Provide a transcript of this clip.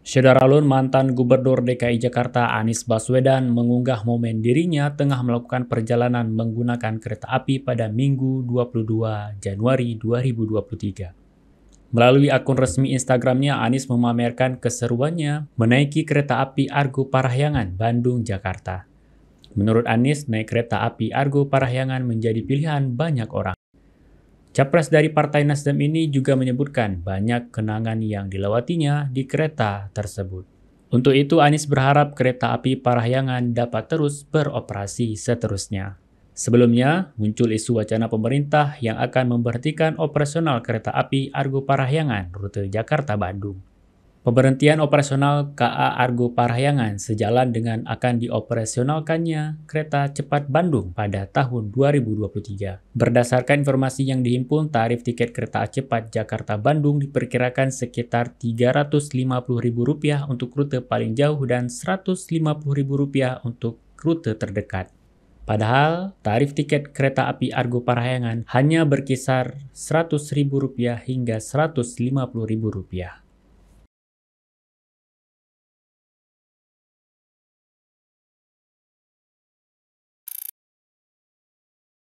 Saudara Lun, mantan Gubernur DKI Jakarta Anies Baswedan mengunggah momen dirinya tengah melakukan perjalanan menggunakan kereta api pada Minggu 22 Januari 2023. Melalui akun resmi Instagramnya, Anies memamerkan keseruannya menaiki kereta api Argo Parahyangan, Bandung, Jakarta. Menurut Anies, naik kereta api Argo Parahyangan menjadi pilihan banyak orang. Capres dari Partai Nasdem ini juga menyebutkan banyak kenangan yang dilewatinya di kereta tersebut. Untuk itu, Anies berharap kereta api Parahyangan dapat terus beroperasi seterusnya. Sebelumnya, muncul isu wacana pemerintah yang akan memberhentikan operasional kereta api Argo Parahyangan rute Jakarta-Bandung. Pemberhentian operasional KA Argo Parahyangan sejalan dengan akan dioperasionalkannya kereta cepat Bandung pada tahun 2023. Berdasarkan informasi yang dihimpun, tarif tiket kereta cepat Jakarta-Bandung diperkirakan sekitar Rp350.000 untuk rute paling jauh dan Rp150.000 untuk rute terdekat. Padahal tarif tiket kereta api Argo Parahyangan hanya berkisar Rp100.000 hingga Rp150.000.